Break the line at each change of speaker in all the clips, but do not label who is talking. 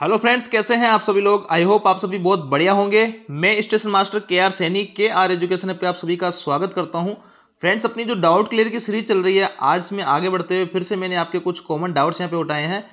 hello friends कैसे हैं आप सभी लोग आई होप आप सभी बहुत बढ़िया होंगे मैं station master K R Saini K R education पे आप सभी का स्वागत करता हूं फ्रेंड्स अपनी जो डाउट क्लियर की सीरीज चल रही है आज इसमें आगे बढ़ते हुए फिर से मैंने आपके कुछ कॉमन डाउट्स यहाँ पे उठाए हैं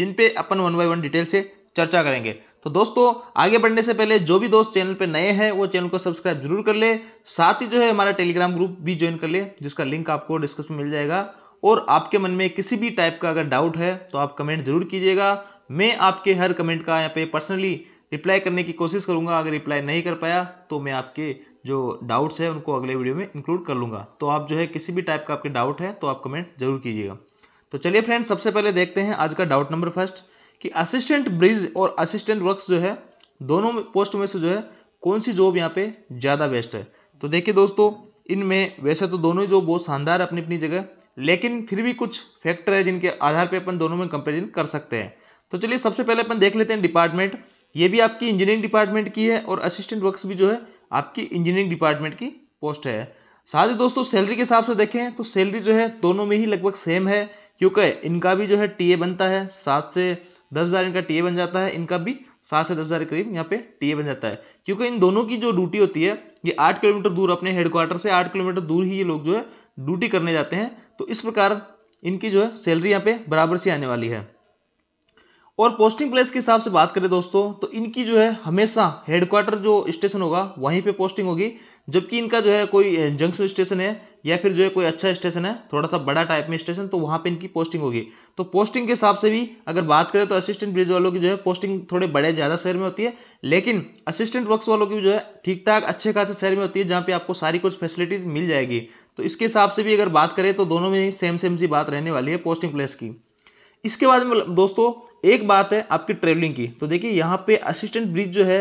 जिन पे अपन वन बाई वन डिटेल से चर्चा करेंगे तो दोस्तों आगे बढ़ने से पहले जो भी दोस्त चैनल पर नए हैं वो चैनल को सब्सक्राइब जरूर कर ले साथ ही जो है हमारा टेलीग्राम ग्रुप भी ज्वाइन कर ले जिसका लिंक आपको डिस्क्रिप्शन मिल जाएगा और आपके मन में किसी भी टाइप का अगर डाउट है तो आप कमेंट जरूर कीजिएगा मैं आपके हर कमेंट का यहाँ पे पर्सनली रिप्लाई करने की कोशिश करूँगा अगर रिप्लाई नहीं कर पाया तो मैं आपके जो डाउट्स हैं उनको अगले वीडियो में इंक्लूड कर लूँगा तो आप जो है किसी भी टाइप का आपके डाउट है तो आप कमेंट जरूर कीजिएगा तो चलिए फ्रेंड्स सबसे पहले देखते हैं आज का डाउट नंबर फर्स्ट कि असिस्टेंट ब्रिज और असिस्टेंट वर्क जो है दोनों पोस्ट में से जो है कौन सी जॉब यहाँ पे ज़्यादा बेस्ट है तो देखिए दोस्तों इनमें वैसे तो दोनों ही जॉब बहुत शानदार है अपनी अपनी जगह लेकिन फिर भी कुछ फैक्टर है जिनके आधार पर अपन दोनों में कंपेरिजन कर सकते हैं तो चलिए सबसे पहले अपन देख लेते हैं डिपार्टमेंट ये भी आपकी इंजीनियरिंग डिपार्टमेंट की है और असिस्टेंट वर्क्स भी जो है आपकी इंजीनियरिंग डिपार्टमेंट की पोस्ट है साथ ही दोस्तों सैलरी के हिसाब से देखें तो सैलरी जो है दोनों में ही लगभग सेम है क्योंकि इनका भी जो है टीए बनता है सात से दस हज़ार इनका टीए बन जाता है इनका भी सात से दस हज़ार करीब यहाँ पे टीए बन जाता है क्योंकि इन दोनों की जो ड्यूटी होती है ये आठ किलोमीटर दूर अपने हेडक्वार्टर से आठ किलोमीटर दूर ही ये लोग जो है ड्यूटी करने जाते हैं तो इस प्रकार इनकी जो है सैलरी यहाँ पर बराबर सी आने वाली है और पोस्टिंग प्लेस के हिसाब से बात करें दोस्तों तो इनकी जो है हमेशा हेडक्वार्टर जो स्टेशन होगा वहीं पे पोस्टिंग होगी जबकि इनका जो है कोई जंक्शन स्टेशन है या फिर जो है कोई अच्छा स्टेशन है थोड़ा सा बड़ा टाइप में स्टेशन तो वहाँ पे इनकी पोस्टिंग होगी तो पोस्टिंग के हिसाब से भी अगर बात करें तो असिस्टेंट ब्रिज वालों की जो है पोस्टिंग थोड़े बड़े ज़्यादा शहर में होती है लेकिन असिस्टेंट वर्क्स वालों की जो है ठीक ठाक अच्छे खासे शहर में होती है जहाँ पर आपको सारी कुछ फैसिलिटीज़ मिल जाएगी तो इसके हिसाब से भी अगर बात करें तो दोनों में ही सेम सेम सी बात रहने वाली है पोस्टिंग प्लेस की इसके बाद में दोस्तों एक बात है आपकी ट्रेवलिंग की तो देखिए यहाँ पे असिस्टेंट ब्रिज जो है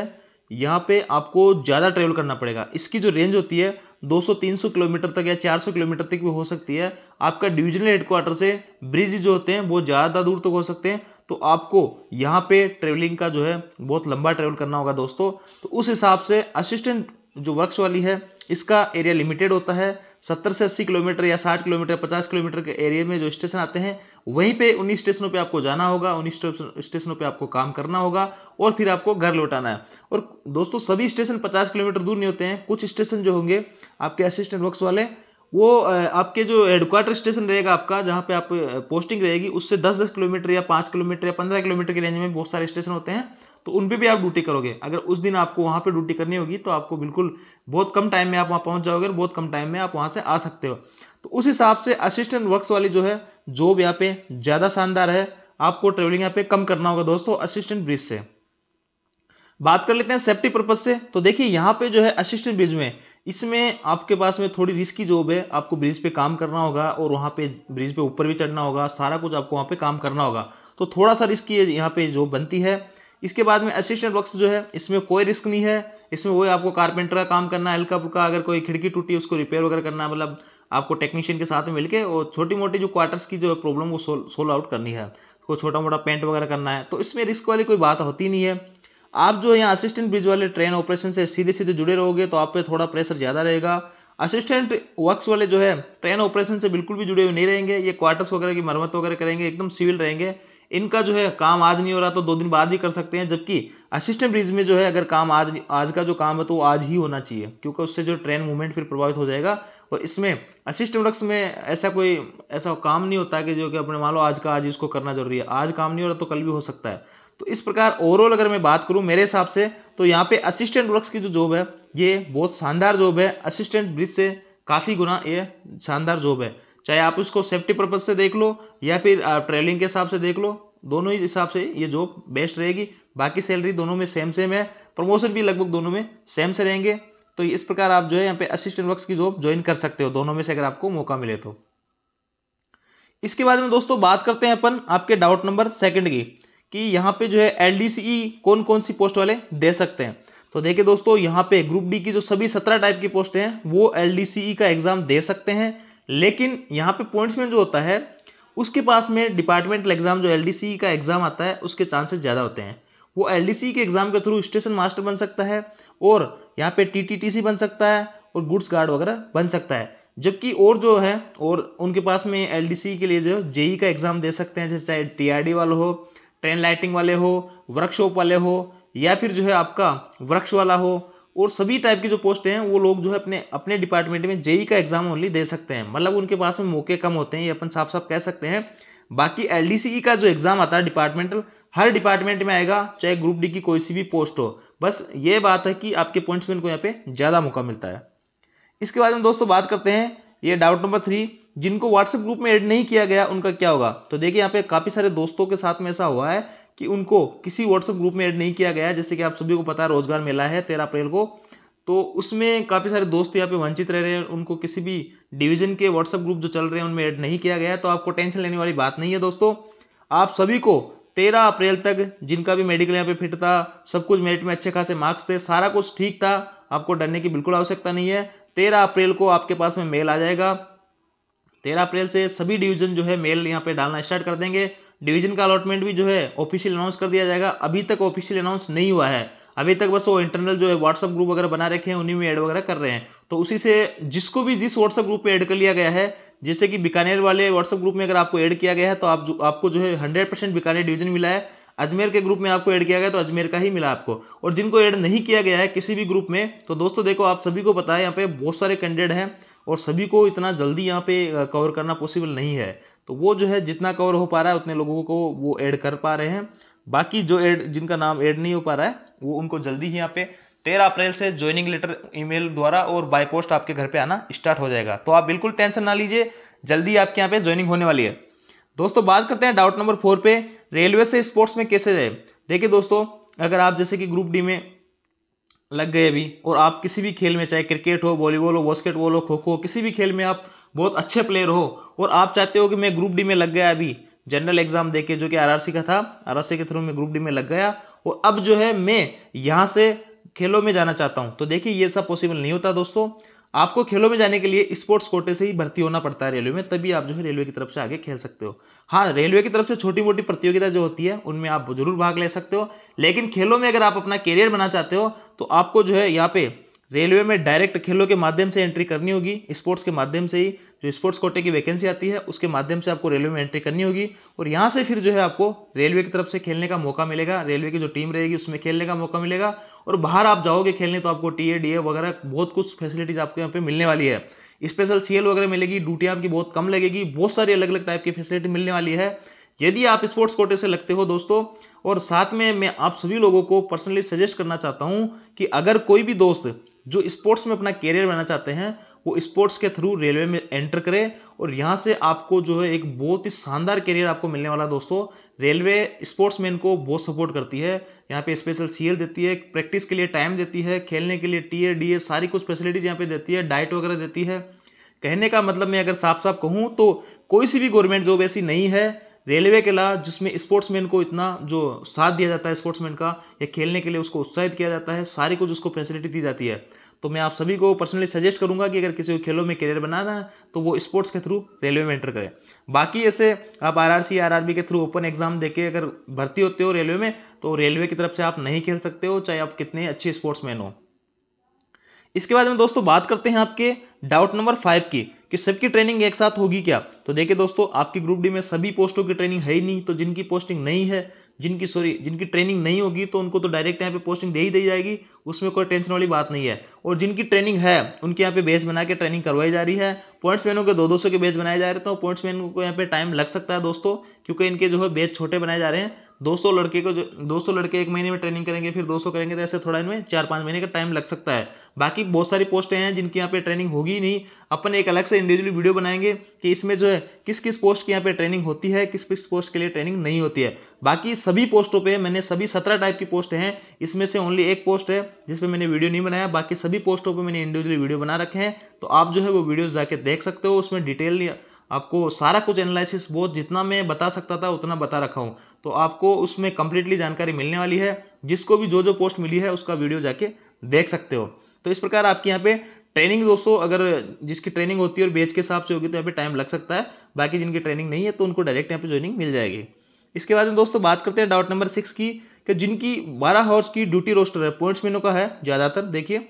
यहाँ पे आपको ज़्यादा ट्रेवल करना पड़ेगा इसकी जो रेंज होती है 200-300 किलोमीटर तक या 400 किलोमीटर तक भी हो सकती है आपका डिविजनल हेडक्वार्टर से ब्रिज जो होते हैं वो ज़्यादा दूर तक तो हो सकते हैं तो आपको यहाँ पे ट्रेवलिंग का जो है बहुत लंबा ट्रेवल करना होगा दोस्तों तो उस हिसाब से असिस्टेंट जो वर्क्स वाली है इसका एरिया लिमिटेड होता है सत्तर से अस्सी किलोमीटर या साठ किलोमीटर पचास किलोमीटर के एरिया में जो स्टेशन आते हैं वहीं पे उन्हीं स्टेशनों पे आपको जाना होगा उन्हीं स्टेशनों पे आपको काम करना होगा और फिर आपको घर लौटाना है और दोस्तों सभी स्टेशन पचास किलोमीटर दूर नहीं होते हैं कुछ स्टेशन जो होंगे आपके असिस्टेंट वर्क्स वाले वो आपके जो हेडक्वार्टर स्टेशन रहेगा आपका जहाँ पर आप पोस्टिंग रहेगी उससे दस दस किलोमीटर या पाँच किलोमीटर या पंद्रह किलोमीटर के रेंज में बहुत सारे स्टेशन होते हैं तो उन पर भी आप ड्यूटी करोगे अगर उस दिन आपको वहाँ पर ड्यूटी करनी होगी तो आपको बिल्कुल बहुत कम टाइम में आप वहाँ पहुँच जाओगे और बहुत कम टाइम में आप वहाँ से आ सकते हो तो उस हिसाब से असिस्टेंट वर्क्स वाली जो है जॉब यहाँ पे ज़्यादा शानदार है आपको ट्रेवलिंग यहाँ पे कम करना होगा दोस्तों असिस्टेंट ब्रिज से बात कर लेते हैं सेफ्टी पर्पज से तो देखिए यहाँ पे जो है असिस्टेंट ब्रिज में इसमें आपके पास में थोड़ी रिस्की जॉब है आपको ब्रिज पे काम करना होगा और वहाँ पे ब्रिज पे ऊपर भी चढ़ना होगा सारा कुछ आपको वहाँ पे काम करना होगा तो थोड़ा सा रिस्की यहाँ पे जॉब बनती है इसके बाद में असिस्टेंट वर्क्स जो है इसमें कोई रिस्क नहीं है इसमें वही आपको कारपेंटर का काम करना है हल्का फुल्का अगर कोई खिड़की टूटी उसको रिपेयर वगैरह करना मतलब आपको टेक्नीशियन के साथ मिलकर और छोटी मोटी जो क्वार्टर्स की जो प्रॉब्लम वो सोल्व सोल आउट करनी है कोई छोटा मोटा पेंट वगैरह करना है तो इसमें रिस्क वाली कोई बात होती नहीं है आप जो यहाँ असिस्टेंट ब्रिज वाले ट्रेन ऑपरेशन से सीधे सीधे जुड़े रहोगे तो आप पे थोड़ा प्रेशर ज़्यादा रहेगा असिस्टेंट वर्क्स वाले जो है ट्रेन ऑपरेशन से बिल्कुल भी जुड़े हुए नहीं रहेंगे ये क्वार्टर्स वगैरह की मरम्मत वगैरह करेंगे एकदम सिविल रहेंगे इनका जो है काम आज नहीं हो रहा तो दो दिन बाद ही कर सकते हैं जबकि असिस्टेंट ब्रिज में जो है अगर काम आज आज का जो काम है तो आज ही होना चाहिए क्योंकि उससे जो ट्रेन मूवमेंट फिर प्रभावित हो जाएगा और इसमें असिस्टेंट वर्क्स में ऐसा कोई ऐसा काम नहीं होता कि जो कि अपने मान लो आज का आज इसको करना जरूरी है आज काम नहीं हो रहा तो कल भी हो सकता है तो इस प्रकार ओवरऑल अगर मैं बात करूँ मेरे हिसाब से तो यहाँ पर असिस्टेंट वर्क्स की जो जॉब है ये बहुत शानदार जॉब है असिस्टेंट ब्रिज से काफ़ी गुना ये शानदार जॉब है चाहे आप उसको सेफ्टी पर्पज से देख लो या फिर आप ट्रेवलिंग के हिसाब से देख लो दोनों ही हिसाब से ये जॉब बेस्ट रहेगी बाकी सैलरी दोनों में सेम सेम है प्रमोशन भी लगभग दोनों में सेम से रहेंगे तो इस प्रकार आप जो है यहाँ पे असिस्टेंट वर्क्स की जॉब ज्वाइन कर सकते हो दोनों में से अगर आपको मौका मिले तो इसके बाद में दोस्तों बात करते हैं अपन आपके डाउट नंबर सेकंड की कि यहाँ पे जो है एल e कौन कौन सी पोस्ट वाले दे सकते हैं तो देखिए दोस्तों यहाँ पे ग्रुप डी की जो सभी सत्रह टाइप की पोस्ट हैं वो एल e का एग्जाम दे सकते हैं लेकिन यहाँ पे पॉइंट्स में जो होता है उसके पास में डिपार्टमेंटल एग्जाम जो एल e का एग्ज़ाम आता है उसके चांसेस ज़्यादा होते हैं वो एल e के एग्ज़ाम के थ्रू स्टेशन मास्टर बन सकता है और यहाँ पे टी बन सकता है और गुड्स गार्ड वगैरह बन सकता है जबकि और जो है और उनके पास में एल e के लिए जो जेई का एग्ज़ाम दे सकते हैं जैसे चाहे टी वाले हो ट्रेन लाइटिंग वाले हो वर्कशॉप वाले हो या फिर जो है आपका वृक्ष वाला हो और सभी टाइप की जो पोस्ट हैं वो लोग जो है अपने अपने डिपार्टमेंट में जेई का एग्जाम ओनली दे सकते हैं मतलब उनके पास में मौके कम होते हैं ये अपन साफ साफ कह सकते हैं बाकी एल e का जो एग्ज़ाम आता है डिपार्टमेंटल हर डिपार्टमेंट में आएगा चाहे ग्रुप डी की कोई सी भी पोस्ट हो बस ये बात है कि आपके पॉइंट्स में इनको यहाँ पे ज़्यादा मौका मिलता है इसके बाद में दोस्तों बात करते हैं ये डाउट नंबर थ्री जिनको व्हाट्सएप ग्रुप में ऐड नहीं किया गया उनका क्या होगा तो देखिए यहाँ पे काफ़ी सारे दोस्तों के साथ में ऐसा हुआ है कि उनको किसी व्हाट्सएप ग्रुप में ऐड नहीं किया गया जैसे कि आप सभी को पता है रोजगार मेला है तेरह अप्रैल को तो उसमें काफ़ी सारे दोस्त यहाँ पे वंचित रह रहे हैं उनको किसी भी डिवीजन के व्हाट्सएप ग्रुप जो चल रहे हैं उनमें ऐड नहीं किया गया है तो आपको टेंशन लेने वाली बात नहीं है दोस्तों आप सभी को तेरह अप्रैल तक जिनका भी मेडिकल यहाँ पे फिट था सब कुछ मेरिट में अच्छे खासे मार्क्स थे सारा कुछ ठीक था आपको डरने की बिल्कुल आवश्यकता नहीं है तेरह अप्रैल को आपके पास में मेल आ जाएगा तेरह अप्रैल से सभी डिवीजन जो है मेल यहाँ पे डालना स्टार्ट कर देंगे डिवीजन का अलॉटमेंट भी जो है ऑफिशियल अनाउंस कर दिया जाएगा अभी तक ऑफिशियल अनाउंस नहीं हुआ है अभी तक बस वो इंटरनल जो है व्हाट्सअप ग्रुप वगैरह बना रखे हैं उन्हीं में ऐड वगैरह कर रहे हैं तो उसी से जिसको भी जिस व्हाट्सअप ग्रुप में ऐड कर लिया गया है जैसे कि बीकानेर वाले व्हाट्सअप ग्रुप में अगर आपको ऐड किया गया है तो आप जो आपको जो है हंड्रेड परसेंट बीकानेर डिवीजन मिला है अजमेर के ग्रुप में आपको ऐड किया गया तो अजमेर का ही मिला आपको और जिनको ऐड नहीं किया गया है किसी भी ग्रुप में तो दोस्तों देखो आप सभी को पता है यहाँ पे बहुत सारे कैंडिडेट हैं और सभी को इतना जल्दी यहाँ पे कवर करना पॉसिबल नहीं है तो वो जो है जितना कवर हो पा रहा है उतने लोगों को वो ऐड कर पा रहे हैं बाकी जो ऐड जिनका नाम ऐड नहीं हो पा रहा है वो उनको जल्दी ही यहाँ पे तेरह अप्रैल से ज्वाइनिंग लेटर ईमेल द्वारा और बाय पोस्ट आपके घर पे आना स्टार्ट हो जाएगा तो आप बिल्कुल टेंशन ना लीजिए जल्दी आपके यहाँ पे ज्वाइनिंग होने वाली है दोस्तों बात करते हैं डाउट नंबर फोर पे रेलवे से स्पोर्ट्स में कैसे जाए देखिए दोस्तों अगर आप जैसे कि ग्रुप डी में लग गए अभी और आप किसी भी खेल में चाहे क्रिकेट हो वॉलीबॉल हो बॉस्केटबॉल हो खो खो किसी भी खेल में आप बहुत अच्छे प्लेयर हो और आप चाहते हो कि मैं ग्रुप डी में लग गया अभी जनरल एग्जाम देके जो कि आरआरसी का था आरआरसी के थ्रू मैं ग्रुप डी में लग गया और अब जो है मैं यहाँ से खेलों में जाना चाहता हूँ तो देखिए ये सब पॉसिबल नहीं होता दोस्तों आपको खेलों में जाने के लिए स्पोर्ट्स कोटे से ही भर्ती होना पड़ता है रेलवे में तभी आप जो है रेलवे की तरफ से आगे खेल सकते हो हाँ रेलवे की तरफ से छोटी मोटी प्रतियोगिता जो होती है उनमें आप जरूर भाग ले सकते हो लेकिन खेलों में अगर आप अपना करियर बना चाहते हो तो आपको जो है यहाँ पे रेलवे में डायरेक्ट खेलों के माध्यम से एंट्री करनी होगी स्पोर्ट्स के माध्यम से ही जो स्पोर्ट्स कोटे की वैकेंसी आती है उसके माध्यम से आपको रेलवे में एंट्री करनी होगी और यहाँ से फिर जो है आपको रेलवे की तरफ से खेलने का मौका मिलेगा रेलवे की जो टीम रहेगी उसमें खेलने का मौका मिलेगा और बाहर आप जाओगे खेलने तो आपको टी ए डी ए वगैरह बहुत कुछ फैसिलिटीज़ आपको यहाँ पे मिलने वाली है स्पेशल सी एल वगैरह मिलेगी ड्यूटी आपकी बहुत कम लगेगी बहुत सारी अलग अलग टाइप की फैसिलिटी मिलने वाली है यदि आप स्पोर्ट्स कोटे से लगते हो दोस्तों और साथ में मैं आप सभी लोगों को पर्सनली सजेस्ट करना चाहता हूँ कि अगर कोई भी दोस्त जो स्पोर्ट्स में अपना कैरियर बनाना चाहते हैं वो स्पोर्ट्स के थ्रू रेलवे में एंटर करें और यहाँ से आपको जो है एक बहुत ही शानदार करियर आपको मिलने वाला दोस्तों रेलवे स्पोर्ट्समैन को बहुत सपोर्ट करती है यहाँ पे स्पेशल सीएल देती है प्रैक्टिस के लिए टाइम देती है खेलने के लिए टी ए डी ए सारी कुछ फैसिलिटीज़ यहाँ पे देती है डाइट वगैरह देती है कहने का मतलब मैं अगर साफ साफ कहूँ तो कोई सी भी गवर्नमेंट जॉब ऐसी नहीं है रेलवे के ला जिसमें स्पोर्ट्समैन को इतना जो साथ दिया जाता है स्पोर्ट्समैन का या खेलने के लिए उसको उत्साहित किया जाता है सारी कुछ उसको फैसिलिटी दी जाती है तो मैं आप सभी को पर्सनली सजेस्ट करूंगा कि अगर किसी को खेलों में करियर बनाना है तो वो स्पोर्ट्स के थ्रू रेलवे में एंटर करें बाकी ऐसे आप आरआरसी आरआरबी के थ्रू ओपन एग्जाम देके अगर भर्ती होते हो रेलवे में तो रेलवे की तरफ से आप नहीं खेल सकते हो चाहे आप कितने अच्छे स्पोर्ट्स हो इसके बाद में दोस्तों बात करते हैं आपके डाउट नंबर फाइव की कि सबकी ट्रेनिंग एक साथ होगी क्या तो देखिए दोस्तों आपकी ग्रुप डी में सभी पोस्टों की ट्रेनिंग है ही नहीं तो जिनकी पोस्टिंग नहीं है जिनकी सॉरी जिनकी ट्रेनिंग नहीं होगी तो उनको तो डायरेक्ट यहाँ पे पोस्टिंग दे ही दी जाएगी उसमें कोई टेंशन वाली बात नहीं है और जिनकी ट्रेनिंग है उनके यहाँ पे बेस बना के ट्रेनिंग करवाई जा रही है पॉइंट्समैनों के दो दो सौ के बेस बनाए जा रहे हैं तो पॉइंट्समैन को यहाँ पे टाइम लग सकता है दोस्तों क्योंकि इनके जो है बेच छोटे बनाए जा रहे हैं 200 लड़के को जो 200 लड़के एक महीने में ट्रेनिंग करेंगे फिर 200 करेंगे तो ऐसे थोड़ा इनमें चार पाँच महीने का टाइम लग सकता है बाकी बहुत सारी पोस्टें हैं जिनकी यहाँ पे ट्रेनिंग होगी ही नहीं अपन एक अलग से इंडिविजुअली वीडियो बनाएंगे कि इसमें जो है किस किस पोस्ट की यहाँ पे ट्रेनिंग होती है किस किस पोस्ट के लिए ट्रेनिंग नहीं होती है बाकी सभी पोस्टों पर मैंने सभी सत्रह टाइप की पोस्ट हैं इसमें से ओनली एक पोस्ट है जिस पर मैंने वीडियो नहीं बनाया बाकी सभी पोस्टों पर मैंने इंडिविजुअली वीडियो बना रखे हैं तो आप जो है वो वीडियोज़ जाके देख सकते हो उसमें डिटेल आपको सारा कुछ एनालिसिस बहुत जितना मैं बता सकता था उतना बता रखा हूँ तो आपको उसमें कंप्लीटली जानकारी मिलने वाली है जिसको भी जो जो पोस्ट मिली है उसका वीडियो जाके देख सकते हो तो इस प्रकार आपके यहाँ पे ट्रेनिंग दोस्तों अगर जिसकी ट्रेनिंग होती है और बेच के हिसाब से होगी तो यहाँ पे टाइम लग सकता है बाकी जिनकी ट्रेनिंग नहीं है तो उनको डायरेक्ट यहाँ पे ज्वाइनिंग मिल जाएगी इसके बाद में दोस्तों बात करते हैं डाउट नंबर सिक्स की कि जिनकी बारह हॉर्स की ड्यूटी रोस्टर है पॉइंट्स मीनों का है ज़्यादातर देखिए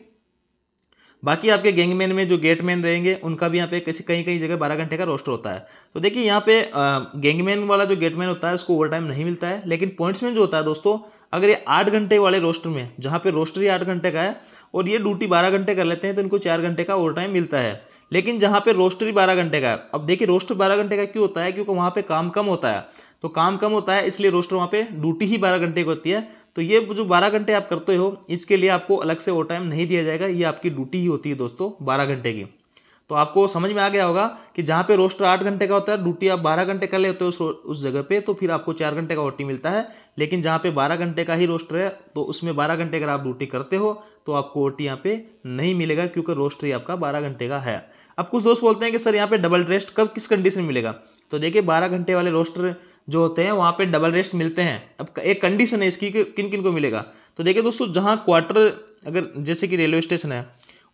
बाकी आपके गैंगमैन में जो गेटमैन रहेंगे उनका भी यहाँ पे किसी कहीं कहीं जगह बारह घंटे का रोस्टर होता है तो देखिए यहाँ पे गैंगमैन वाला जो गेटमैन होता है उसको ओवर टाइम नहीं मिलता है लेकिन पॉइंट्समैन जो होता है दोस्तों अगर ये आठ घंटे वाले रोस्टर में जहाँ पे रोस्टर ही आठ घंटे का है और ये ड्यूटी बारह घंटे कर लेते हैं तो इनको चार घंटे का ओवर टाइम मिलता है लेकिन जहाँ पे रोस्टर ही बारह घंटे का है अब देखिए रोस्टर बारह घंटे का क्यों होता है क्योंकि वहाँ पे काम कम होता है तो काम कम होता है इसलिए रोस्टर वहाँ पे ड्यूटी ही बारह घंटे की होती है तो ये जो बारह घंटे आप करते हो इसके लिए आपको अलग से ओवर टाइम नहीं दिया जाएगा ये आपकी ड्यूटी ही होती है दोस्तों बारह घंटे की तो आपको समझ में आ गया होगा कि जहाँ पे रोस्टर आठ घंटे का होता है ड्यूटी आप बारह घंटे कर लेते हो उस, उस जगह पे तो फिर आपको चार घंटे का टी मिलता है लेकिन जहाँ पे बारह घंटे का ही रोस्टर है तो उसमें बारह घंटे अगर आप ड्यूटी करते हो तो आपको टी यहाँ पे नहीं मिलेगा क्योंकि रोस्टर ही आपका बारह घंटे का है अब कुछ दोस्त बोलते हैं कि सर यहाँ पे डबल रेस्ट कब किस कंडीशन में मिलेगा तो देखिए बारह घंटे वाले रोस्टर जो होते हैं वहाँ पे डबल रेस्ट मिलते हैं अब एक कंडीशन है इसकी कि किन किन को मिलेगा तो देखिए दोस्तों जहाँ क्वार्टर अगर जैसे कि रेलवे स्टेशन है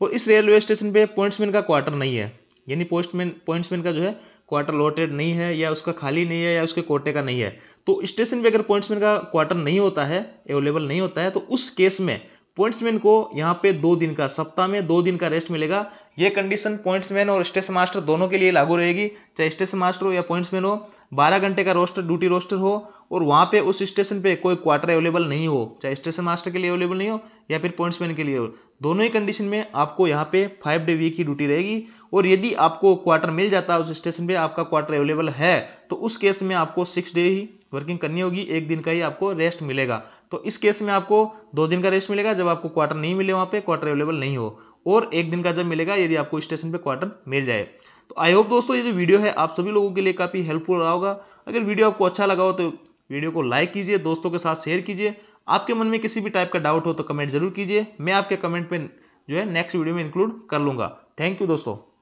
और इस रेलवे स्टेशन पे पॉइंट्समैन का क्वार्टर नहीं है यानी पोस्टमैन पॉइंट्समैन का जो है क्वार्टर लोटेड नहीं है या उसका खाली नहीं है या उसके कोटे का नहीं है तो स्टेशन पर अगर पॉइंट्समैन का क्वार्टर नहीं होता है अवेलेबल नहीं होता है तो उस केस में पॉइंट्समैन को यहाँ पे दो दिन का सप्ताह में दो दिन का रेस्ट मिलेगा ये कंडीशन पॉइंट्समैन और स्टेशन मास्टर दोनों के लिए लागू रहेगी चाहे स्टेशन मास्टर हो या पॉइंट्समैन हो बारह घंटे का रोस्टर ड्यूटी रोस्टर हो और वहाँ पे उस स्टेशन पे कोई क्वार्टर अवेलेबल नहीं हो चाहे स्टेशन मास्टर के लिए अवेलेबल नहीं हो या फिर पॉइंट्समैन के लिए हो दोनों ही कंडीशन में आपको यहाँ पे फाइव डे वीक की ड्यूटी रहेगी और यदि आपको क्वार्टर मिल जाता है उस स्टेशन पर आपका क्वार्टर अवेलेबल है तो उस केस में आपको सिक्स डे ही वर्किंग करनी होगी एक दिन का ही आपको रेस्ट मिलेगा तो इस केस में आपको दो दिन का रेस्ट मिलेगा जब आपको क्वार्टर नहीं मिले वहाँ पे क्वार्टर अवेलेबल नहीं हो और एक दिन का जब मिलेगा यदि आपको स्टेशन पे क्वार्टर मिल जाए तो आई होप दोस्तों ये जो वीडियो है आप सभी लोगों के लिए काफ़ी हेल्पफुल रहा होगा अगर वीडियो आपको अच्छा लगा हो तो वीडियो को लाइक कीजिए दोस्तों के साथ शेयर कीजिए आपके मन में किसी भी टाइप का डाउट हो तो कमेंट जरूर कीजिए मैं आपके कमेंट पर जो है नेक्स्ट वीडियो में इंक्लूड कर लूँगा थैंक यू दोस्तों